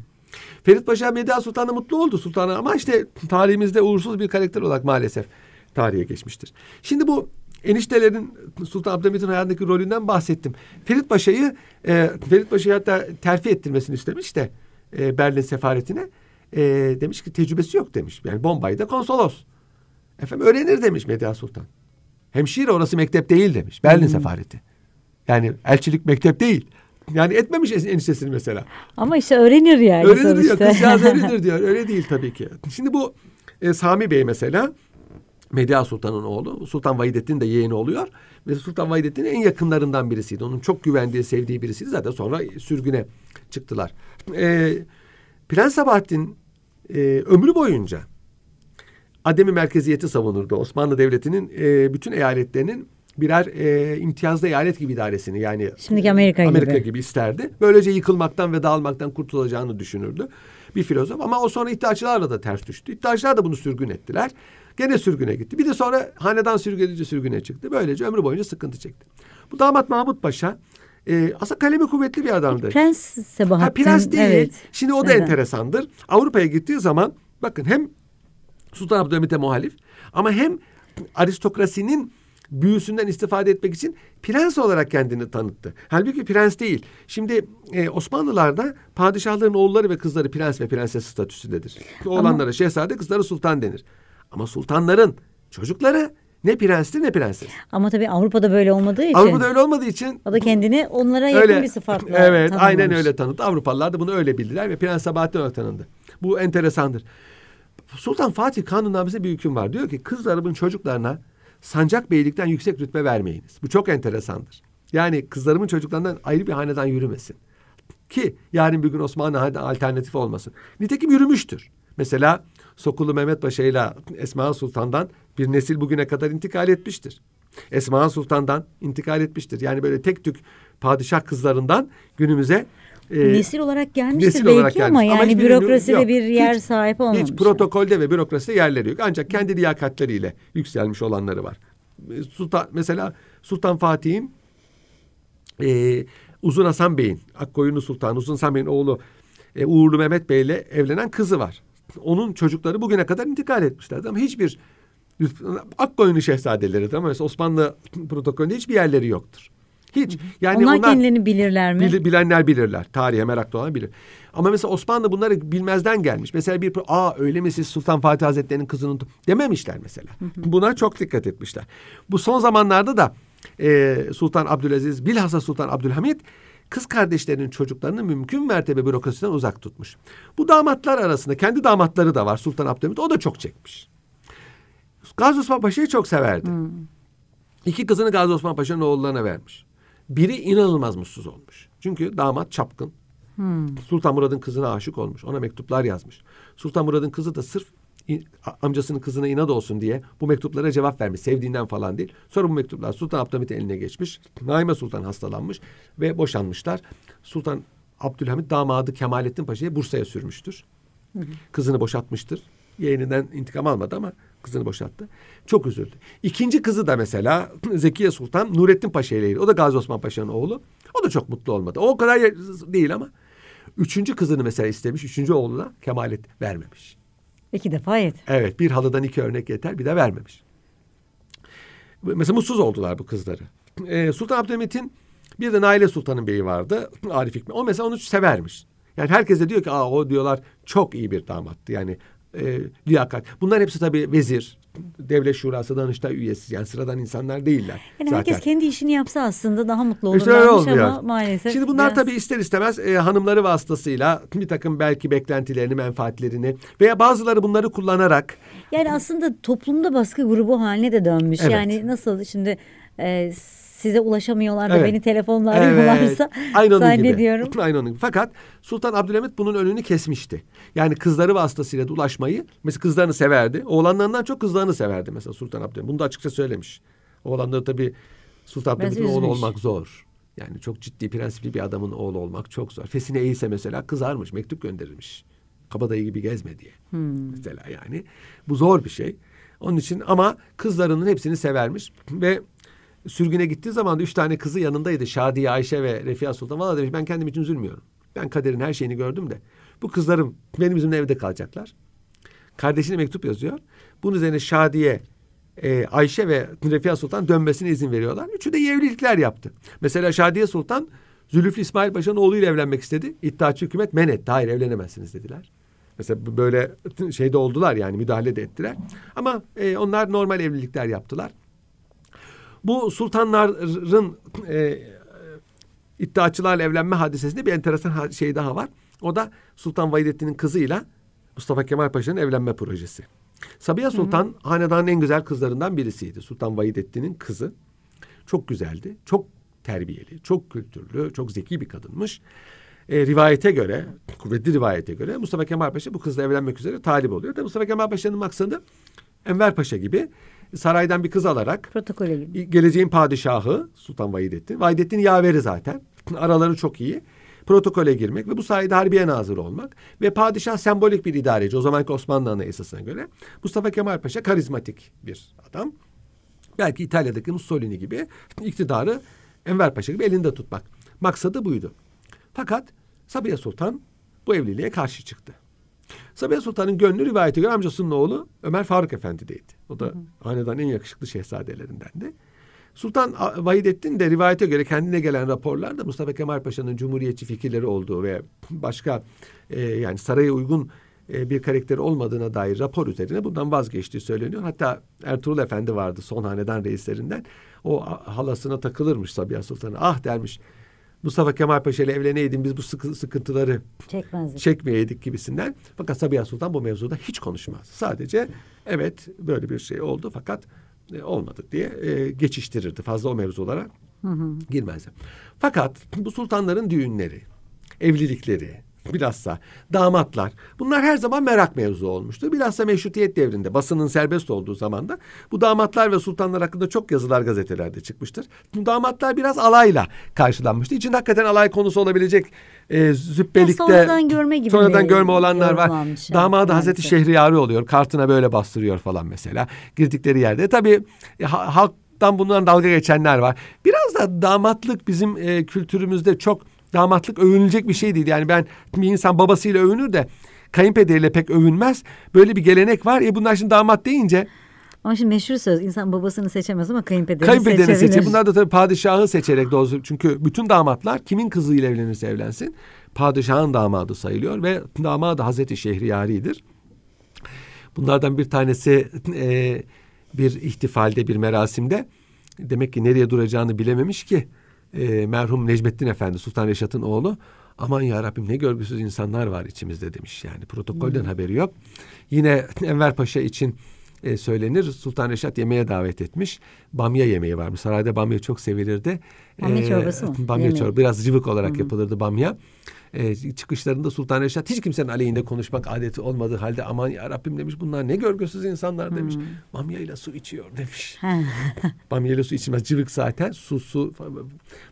Ferit Paşa Medya Sultan'la mutlu oldu Sultan'a ama işte tarihimizde uğursuz bir karakter olarak maalesef tarihe geçmiştir. Şimdi bu eniştelerin Sultan Abdülhamit'in hayatındaki rolünden bahsettim. Ferit Paşa'yı e, Ferit Paşa'yı hatta terfi ettirmesini istemiş de e, Berlin sefaretine. E, demiş ki tecrübesi yok demiş. Yani Bombay'da konsolos. Efendim öğrenir demiş Medya Sultan. Hemşire orası mektep değil demiş. Berlin hmm. sefareti. Yani elçilik mektep değil. Yani etmemiş eniştesini mesela. Ama işte öğrenir yani öğrenir sonuçta. Öğrenir diyor. Kızcağız (laughs) öğrenir diyor. Öyle değil tabii ki. Şimdi bu e, Sami Bey mesela Medya Sultan'ın oğlu. Sultan Vahidettin de yeğeni oluyor. Ve Sultan Vahidettin'in en yakınlarından birisiydi. Onun çok güvendiği, sevdiği birisiydi. Zaten sonra sürgüne çıktılar. E, Prens Sabahattin e, ömrü boyunca Adem'i merkeziyeti savunurdu. Osmanlı Devleti'nin e, bütün eyaletlerinin birer e, imtiyazlı eyalet gibi idaresini yani şimdiki Amerika, Amerika gibi. gibi isterdi. Böylece yıkılmaktan ve dağılmaktan kurtulacağını düşünürdü bir filozof ama o sonra iddiaçılarla da ters düştü. İddiaçılar da bunu sürgün ettiler. Gene sürgüne gitti. Bir de sonra hanedan sürgülücü sürgüne çıktı. Böylece ömrü boyunca sıkıntı çekti. Bu damat Mahmut Paşa e, aslında kalemi kuvvetli bir adamdır. E, prens Sebahattin. Ha, prens değil. Evet. Şimdi o da evet. enteresandır. Avrupa'ya gittiği zaman bakın hem Sultan Abdülhamit'e muhalif ama hem aristokrasinin büyüsünden istifade etmek için prens olarak kendini tanıttı. Halbuki prens değil. Şimdi e, Osmanlılarda padişahların oğulları ve kızları prens ve prenses statüsündedir. Oğlanlara Ama... şehzade, kızlara sultan denir. Ama sultanların çocukları ne prensti ne prenses. Ama tabii Avrupa'da böyle olmadığı için. Avrupa'da öyle olmadığı için. O da kendini onlara yakın öyle, bir sıfatla (laughs) Evet tanımlamış. aynen öyle tanıttı. Avrupalılar da bunu öyle bildiler ve Prens Sabahattin öyle tanındı. Bu enteresandır. Sultan Fatih kanunnamesinde bir hüküm var. Diyor ki kızlarımın çocuklarına sancak beylikten yüksek rütbe vermeyiniz. Bu çok enteresandır. Yani kızlarımın çocuklarından ayrı bir hanedan yürümesin. Ki yarın bir gün Osmanlı hanedan alternatif olmasın. Nitekim yürümüştür. Mesela Sokulu Mehmet Paşa ile Esma Sultan'dan bir nesil bugüne kadar intikal etmiştir. Esma Sultan'dan intikal etmiştir. Yani böyle tek tük padişah kızlarından günümüze e, nesil olarak gelmiştir nesil belki olarak gelmiş. ama yani ama bürokraside yok. bir yer hiç, sahip olmamış. Hiç protokolde ve bürokraside yerleri yok. Ancak kendi liyakatleriyle yükselmiş olanları var. Ee, Sultan, mesela Sultan Fatih'in e, Uzun Hasan Bey'in, Akkoyunlu Sultan Uzun Hasan Bey'in oğlu e, Uğurlu Mehmet Bey ile evlenen kızı var. Onun çocukları bugüne kadar intikal etmişlerdi ama hiçbir Akkoyunlu şehzadeleri tamam Osmanlı (laughs) protokolünde hiçbir yerleri yoktur. Hiç. Yani onlar, onlar kendilerini bilirler mi? bilenler bilirler. Tarihe meraklı olan bilir. Ama mesela Osmanlı bunları bilmezden gelmiş. Mesela bir A öyle mi siz Sultan Fatih Hazretleri'nin kızının dememişler mesela. Hı Buna çok dikkat etmişler. Bu son zamanlarda da e, Sultan Abdülaziz bilhassa Sultan Abdülhamit kız kardeşlerinin çocuklarını mümkün mertebe bürokrasiden uzak tutmuş. Bu damatlar arasında kendi damatları da var Sultan Abdülhamit o da çok çekmiş. Gazi Osman Paşa'yı çok severdi. Hmm. İki kızını Gazi Osman Paşa'nın oğullarına vermiş. Biri inanılmaz mutsuz olmuş. Çünkü damat çapkın. Hmm. Sultan Murad'ın kızına aşık olmuş. Ona mektuplar yazmış. Sultan Murad'ın kızı da sırf amcasının kızına inat olsun diye bu mektuplara cevap vermiş. Sevdiğinden falan değil. Sonra bu mektuplar Sultan Abdülhamit'in eline geçmiş. Naime Sultan hastalanmış ve boşanmışlar. Sultan Abdülhamit damadı Kemalettin Paşa'ya Bursa'ya sürmüştür. Hı hı. Kızını boşatmıştır yeğeninden intikam almadı ama kızını boşalttı. Çok üzüldü. İkinci kızı da mesela (laughs) Zekiye Sultan Nurettin Paşa ile ilgili. O da Gazi Osman Paşa'nın oğlu. O da çok mutlu olmadı. O kadar değil ama. Üçüncü kızını mesela istemiş. Üçüncü oğluna kemalet vermemiş. İki defa yet. Evet bir halıdan iki örnek yeter bir de vermemiş. Mesela mutsuz oldular bu kızları. Ee, Sultan Abdülhamit'in bir de Naile Sultan'ın beyi vardı. Arif Hikmet. O mesela onu severmiş. Yani herkes diyor ki Aa, o diyorlar çok iyi bir damattı. Yani e, liyakat. Bunlar hepsi tabii vezir, devlet şurası, danıştay üyesi yani sıradan insanlar değiller. Yani zaten. herkes kendi işini yapsa aslında daha mutlu olurlarmış işte olmuyor. ama maalesef. Şimdi bunlar biraz... tabii ister istemez e, hanımları vasıtasıyla bir takım belki beklentilerini, menfaatlerini veya bazıları bunları kullanarak. Yani aslında toplumda baskı grubu haline de dönmüş. Evet. Yani nasıl şimdi e, size ulaşamıyorlar evet. da beni telefonla evet. (laughs) Aynı onun zannediyorum. Gibi. (laughs) Aynı onun gibi. Fakat Sultan Abdülhamit bunun önünü kesmişti. Yani kızları vasıtasıyla da ulaşmayı mesela kızlarını severdi. Oğlanlarından çok kızlarını severdi mesela Sultan Abdülhamit. Bunu da açıkça söylemiş. Oğlanları tabii Sultan Abdülhamit'in oğlu olmak zor. Yani çok ciddi prensipli bir adamın oğlu olmak çok zor. Fesine eğilse mesela kızarmış, mektup gönderilmiş. Kabadayı gibi gezme diye. Hmm. Mesela yani. Bu zor bir şey. Onun için ama kızlarının hepsini severmiş ve sürgüne gittiği zaman da üç tane kızı yanındaydı. Şadiye, Ayşe ve Refia Sultan. Valla demiş ben kendim için üzülmüyorum. Ben kaderin her şeyini gördüm de. Bu kızlarım benim bizimle evde kalacaklar. Kardeşine mektup yazıyor. Bunun üzerine Şadiye, e, Ayşe ve Refia Sultan dönmesine izin veriyorlar. Üçü de evlilikler yaptı. Mesela Şadiye Sultan Zülüflü İsmail Paşa'nın oğluyla evlenmek istedi. İttihatçı hükümet men etti. Hayır evlenemezsiniz dediler. Mesela böyle şeyde oldular yani müdahale de ettiler. Ama e, onlar normal evlilikler yaptılar. Bu sultanların e, e, iddiaçılarla evlenme hadisesinde bir enteresan şey daha var. O da Sultan Vahidettin'in kızıyla Mustafa Kemal Paşa'nın evlenme projesi. Sabiha Sultan hı hı. hanedanın en güzel kızlarından birisiydi. Sultan Vahidettin'in kızı. Çok güzeldi, çok terbiyeli, çok kültürlü, çok zeki bir kadınmış. E, rivayete göre, kuvvetli rivayete göre Mustafa Kemal Paşa bu kızla evlenmek üzere talip oluyor. Tabi Mustafa Kemal Paşa'nın maksadı Enver Paşa gibi saraydan bir kız alarak protokole gibi. Geleceğin padişahı Sultan Vahidettin. Vahidettin yaveri zaten. (clears throat) Araları çok iyi. Protokole girmek ve bu sayede Harbiye Nazırı olmak ve padişah sembolik bir idareci. O zamanki Osmanlı anayasasına göre Mustafa Kemal Paşa karizmatik bir adam. Belki İtalya'daki Mussolini gibi (clears throat) iktidarı Enver Paşa gibi elinde tutmak. Maksadı buydu. Fakat Sabiha Sultan bu evliliğe karşı çıktı. Sabiha Sultan'ın gönlü rivayete göre amcasının oğlu Ömer Faruk Efendi'deydi. O da hı hı. hanedan en yakışıklı şehzadelerindendi. Sultan Vahidettin de rivayete göre kendine gelen raporlarda Mustafa Kemal Paşa'nın cumhuriyetçi fikirleri olduğu ve başka e, yani saraya uygun e, bir karakteri olmadığına dair rapor üzerine bundan vazgeçtiği söyleniyor. Hatta Ertuğrul Efendi vardı son hanedan reislerinden. O halasına takılırmış Sabiha Sultan'a. Ah dermiş Mustafa Kemal Paşa ile evleneydim biz bu sıkıntıları Çekmezdik. çekmeyeydik gibisinden. Fakat Sabiha Sultan bu mevzuda hiç konuşmaz. Sadece evet böyle bir şey oldu fakat e, olmadı diye e, geçiştirirdi. Fazla o mevzulara hı hı. girmezdi. Fakat bu sultanların düğünleri, evlilikleri, bilhassa damatlar bunlar her zaman merak mevzu olmuştur. Bilhassa meşrutiyet devrinde basının serbest olduğu zamanda bu damatlar ve sultanlar hakkında çok yazılar gazetelerde çıkmıştır. Bu damatlar biraz alayla karşılanmıştı. İçinde hakikaten alay konusu olabilecek e, züppelikte sonradan görme gibi sonradan görme olanlar var. Yani, Damadı Hazreti Şehriyari oluyor. Kartına böyle bastırıyor falan mesela. Girdikleri yerde tabii e, halk dan bundan dalga geçenler var. Biraz da damatlık bizim e, kültürümüzde çok damatlık övünülecek bir şey değil. Yani ben bir insan babasıyla övünür de kayınpederiyle pek övünmez. Böyle bir gelenek var. E bunlar şimdi damat deyince ama şimdi meşhur söz insan babasını seçemez ama kayınpederini, kayınpederini seçebilir. Seçe. Bunlar da tabii padişahı seçerek doğrusu. Çünkü bütün damatlar kimin kızıyla evlenirse evlensin. Padişahın damadı sayılıyor ve damadı Hazreti Şehriyari'dir. Bunlardan bir tanesi e, bir ihtifalde bir merasimde demek ki nereye duracağını bilememiş ki e, merhum Necmettin Efendi Sultan Reşat'ın oğlu aman ya Rabbim ne görgüsüz insanlar var içimizde demiş yani protokolden hmm. haberi yok. Yine (laughs) Enver Paşa için e, söylenir. Sultan Reşat yemeğe davet etmiş. Bamya yemeği varmış. Sarayda bamya çok sevilirdi. Bamya ee, çorbası mı? Bamya çorbası. Biraz cıvık olarak Hı-hı. yapılırdı bamya e, çıkışlarında Sultan Reşat hiç kimsenin aleyhinde konuşmak adeti olmadığı halde aman ya Rabbim demiş bunlar ne görgüsüz insanlar demiş. Hmm. Bamyayla su içiyor demiş. (laughs) (laughs) bamyayla su içmez cıvık zaten su su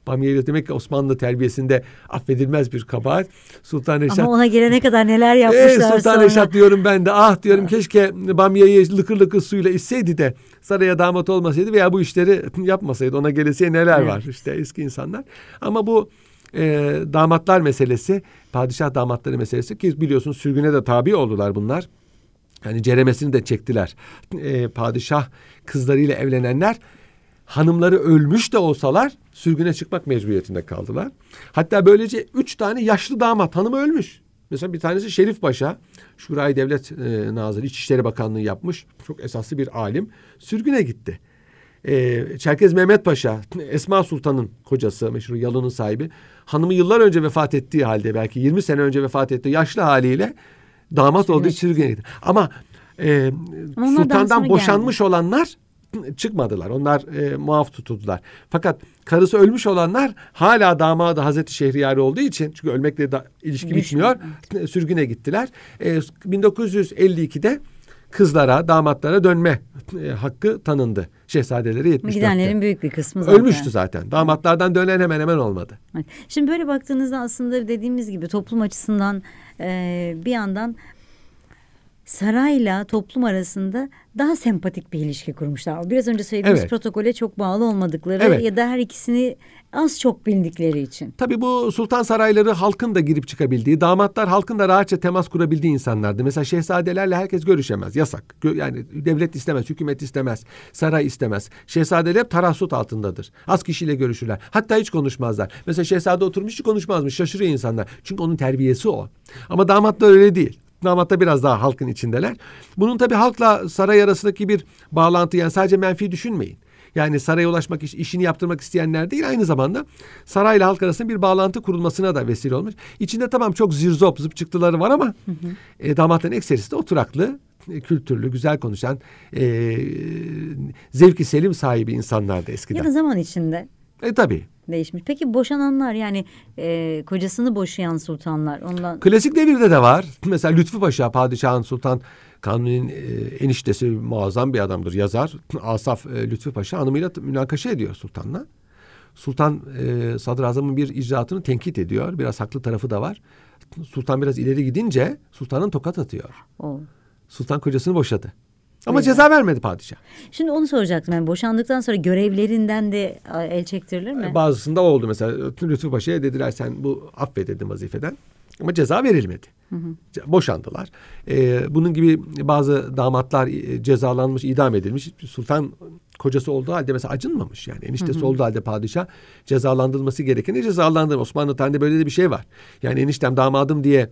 bamyayla demek ki Osmanlı terbiyesinde affedilmez bir kabahat. Sultan Reşat. Ama ona gelene kadar neler yapmışlar e, Sultan sonra. Reşat diyorum ben de ah diyorum keşke bamyayı lıkır lıkır suyla içseydi de saraya damat olmasaydı veya bu işleri (laughs) yapmasaydı ona gelesiye neler evet. var işte eski insanlar. Ama bu e, damatlar meselesi, padişah damatları meselesi ki biliyorsunuz sürgüne de tabi oldular bunlar. Yani ceremesini de çektiler. E, padişah kızlarıyla evlenenler hanımları ölmüş de olsalar sürgüne çıkmak mecburiyetinde kaldılar. Hatta böylece üç tane yaşlı damat hanımı ölmüş. Mesela bir tanesi Şerif Paşa, Şurayı Devlet e, Nazırı, İçişleri Bakanlığı yapmış. Çok esaslı bir alim. Sürgüne gitti e, Çerkez Mehmet Paşa, Esma Sultan'ın kocası, meşhur yalının sahibi. Hanımı yıllar önce vefat ettiği halde belki 20 sene önce vefat etti. Yaşlı haliyle damat olduğu için gitti. Ama e, sultandan boşanmış geldi. olanlar çıkmadılar. Onlar e, muaf tutuldular. Fakat karısı ölmüş olanlar hala damadı Hazreti Şehriyar olduğu için çünkü ölmekle da ilişki Düşün. bitmiyor. Sürgüne gittiler. E, 1952'de kızlara, damatlara dönme e, hakkı tanındı. Şehzadelere 74'te. Gidenlerin büyük bir kısmı zaten. Ölmüştü zaten. Damatlardan dönen hemen hemen olmadı. Şimdi böyle baktığınızda aslında dediğimiz gibi toplum açısından e, bir yandan sarayla toplum arasında daha sempatik bir ilişki kurmuşlar. Biraz önce söylediğimiz evet. protokole çok bağlı olmadıkları evet. ya da her ikisini az çok bildikleri için. Tabii bu sultan sarayları halkın da girip çıkabildiği, damatlar halkın da rahatça temas kurabildiği insanlardı. Mesela şehzadelerle herkes görüşemez, yasak. Yani devlet istemez, hükümet istemez, saray istemez. Şehzadeler hep tarassut altındadır. Az kişiyle görüşürler. Hatta hiç konuşmazlar. Mesela şehzade oturmuş hiç konuşmazmış, şaşırıyor insanlar. Çünkü onun terbiyesi o. Ama damatlar öyle değil damatta biraz daha halkın içindeler. Bunun tabii halkla saray arasındaki bir bağlantı yani sadece menfi düşünmeyin. Yani saraya ulaşmak, iş, işini yaptırmak isteyenler değil aynı zamanda sarayla halk arasında bir bağlantı kurulmasına da vesile olmuş. İçinde tamam çok zirzop zıp çıktıları var ama hı hı. E, damatların ekserisi de oturaklı, e, kültürlü, güzel konuşan, e, zevki selim sahibi insanlar da eskiden. Ya da zaman içinde e tabii. Değişmiş. Peki boşananlar yani e, kocasını boşayan sultanlar ondan... Klasik devirde de var. (laughs) Mesela Lütfü Paşa, Padişah'ın sultan Kanuni'nin e, eniştesi muazzam bir adamdır. Yazar (laughs) Asaf e, Lütfü Paşa hanımıyla münakaşa ediyor sultanla. Sultan e, sadrazamın bir icraatını tenkit ediyor. Biraz haklı tarafı da var. Sultan biraz ileri gidince sultanın tokat atıyor. Oo. Sultan kocasını boşadı. Ama Öyle. ceza vermedi padişah. Şimdi onu soracaktım. Yani boşandıktan sonra görevlerinden de el çektirilir mi? E, bazısında oldu mesela. Lütfü Paşa'ya dediler sen bu affedildin vazifeden. Ama ceza verilmedi. Hı hı. Boşandılar. Ee, bunun gibi bazı damatlar e, cezalanmış, idam edilmiş. Sultan kocası olduğu halde mesela acınmamış yani. Eniştesi hı hı. olduğu halde padişah cezalandırılması gerekeni cezalandırır. Osmanlı tarihinde böyle de bir şey var. Yani eniştem damadım diye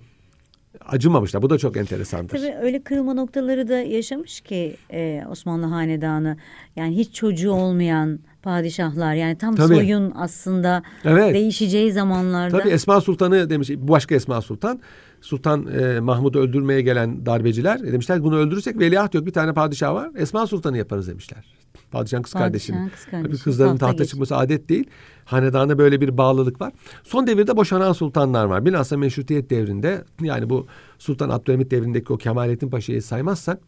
acımamışlar. Bu da çok enteresandır. Tabii öyle kırılma noktaları da yaşamış ki e, Osmanlı Hanedanı. Yani hiç çocuğu olmayan padişahlar yani tam Tabii. soyun aslında evet. değişeceği zamanlarda. Tabii Esma Sultan'ı demiş başka Esma Sultan Sultan e, Mahmud'u öldürmeye gelen darbeciler e, demişler bunu öldürürsek veliaht yok bir tane padişah var Esma Sultan'ı yaparız demişler. Padişahın kız kardeşinin. Kız Kızların tahta, tahta çıkması adet değil. Hanedana böyle bir bağlılık var. Son devirde boşanan sultanlar var. Bilhassa meşrutiyet devrinde yani bu Sultan Abdülhamit devrindeki o Kemalettin Paşa'yı saymazsak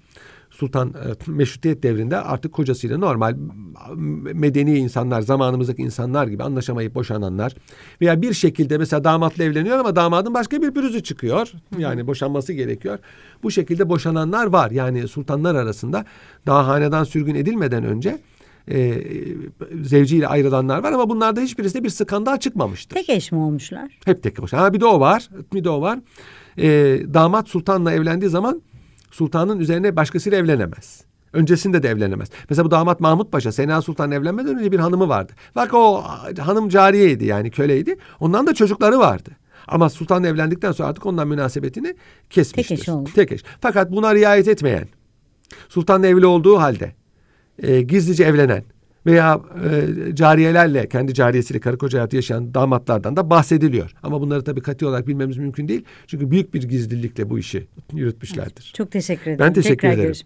Sultan e, Meşrutiyet devrinde artık kocasıyla normal medeni insanlar, zamanımızdaki insanlar gibi anlaşamayıp boşananlar veya bir şekilde mesela damatla evleniyor ama damadın başka bir pürüzü çıkıyor. Yani boşanması gerekiyor. Bu şekilde boşananlar var. Yani sultanlar arasında daha hanedan sürgün edilmeden önce e, zevciyle ayrılanlar var ama bunlarda hiçbirisinde bir skandal çıkmamıştır. Tek eş mi olmuşlar? Hep tek eş. Ha bir de o var. Bir de o var. E, damat sultanla evlendiği zaman sultanın üzerine başkasıyla evlenemez. Öncesinde de evlenemez. Mesela bu damat Mahmut Paşa Sena Sultan evlenmeden önce bir hanımı vardı. Bak o hanım cariyeydi yani köleydi. Ondan da çocukları vardı. Ama sultan evlendikten sonra artık ondan münasebetini kesmiştir. Tek eş olmuş. Tek eş. Fakat buna riayet etmeyen, sultanla evli olduğu halde e, gizlice evlenen veya e, cariyelerle kendi cariyesiyle karı koca hayatı yaşayan damatlardan da bahsediliyor. Ama bunları tabii katı olarak bilmemiz mümkün değil. Çünkü büyük bir gizlilikle bu işi yürütmüşlerdir. Çok teşekkür ederim. Ben teşekkür Tekrar ederim. Görüşmek